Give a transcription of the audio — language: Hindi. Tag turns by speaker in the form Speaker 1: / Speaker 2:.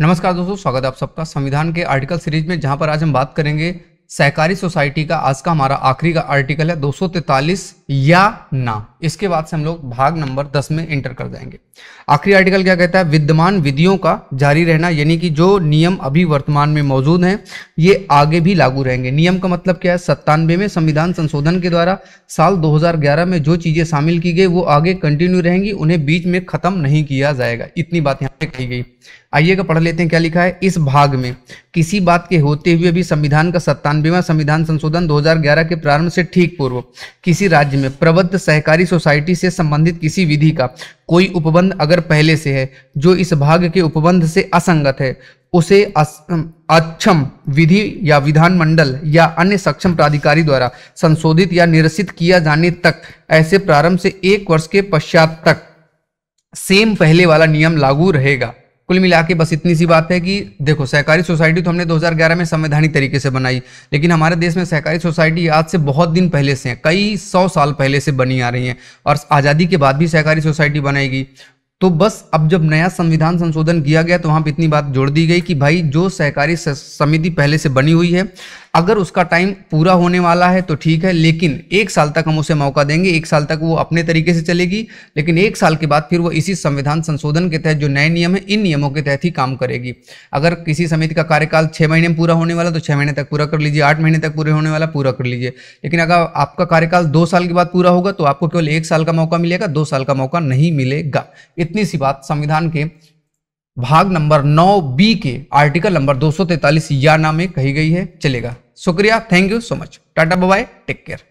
Speaker 1: नमस्कार दोस्तों स्वागत है आप सबका संविधान के आर्टिकल सीरीज में जहां पर आज हम बात करेंगे सहकारी सोसाइटी का आज का हमारा आखिरी का आर्टिकल है दो या ना इसके बाद से हम लोग भाग नंबर दस में एंटर कर जाएंगे आखिरी आर्टिकल क्या कहता है विद्यमान विधियों का जारी रहना यानी कि जो नियम अभी वर्तमान में मौजूद हैं ये आगे भी लागू रहेंगे नियम का मतलब क्या है सत्तानवे में संविधान संशोधन के द्वारा साल 2011 में जो चीज़ें शामिल की गई वो आगे कंटिन्यू रहेंगी उन्हें बीच में ख़त्म नहीं किया जाएगा इतनी बात यहाँ पे कही गई आइएगा पढ़ लेते हैं क्या लिखा है इस भाग में किसी बात के होते हुए भी संविधान का सत्तानवेवा संविधान संशोधन दो के प्रारंभ से ठीक पूर्व किसी राज्य में प्रबद्ध सहकारी सोसाइटी से संबंधित किसी विधि का कोई उपबंध अगर पहले से है जो इस भाग के उपबंध से असंगत है उसे अक्षम विधि या विधान मंडल या अन्य सक्षम प्राधिकारी द्वारा संशोधित या निरसित किया जाने तक ऐसे प्रारंभ से एक वर्ष के पश्चात तक सेम पहले वाला नियम लागू रहेगा कुल मिला के बस इतनी सी बात है कि देखो सहकारी सोसाइटी तो हमने 2011 में संवैधानिक तरीके से बनाई लेकिन हमारे देश में सहकारी सोसाइटी आज से बहुत दिन पहले से हैं कई सौ साल पहले से बनी आ रही हैं और आज़ादी के बाद भी सहकारी सोसाइटी बनाएगी तो बस अब जब नया संविधान संशोधन किया गया तो वहाँ पर इतनी बात जोड़ दी गई कि भाई जो सहकारी समिति पहले से बनी हुई है अगर उसका टाइम पूरा होने वाला है तो ठीक है लेकिन एक साल तक हम उसे मौका देंगे एक साल तक वो अपने तरीके से चलेगी लेकिन एक साल के बाद फिर वो इसी संविधान संशोधन के तहत जो नए नियम है इन नियमों के तहत ही काम करेगी अगर किसी समिति का कार्यकाल छः महीने में पूरा होने वाला तो छः महीने तक पूरा कर लीजिए आठ महीने तक पूरे होने वाला पूरा कर लीजिए लेकिन अगर आपका कार्यकाल दो साल के बाद पूरा होगा तो आपको केवल एक साल का मौका मिलेगा दो साल का मौका नहीं मिलेगा इतनी सी बात संविधान के भाग नंबर नौ बी के आर्टिकल नंबर दो या नाम में कही गई है चलेगा शुक्रिया thank you so much tata bye take care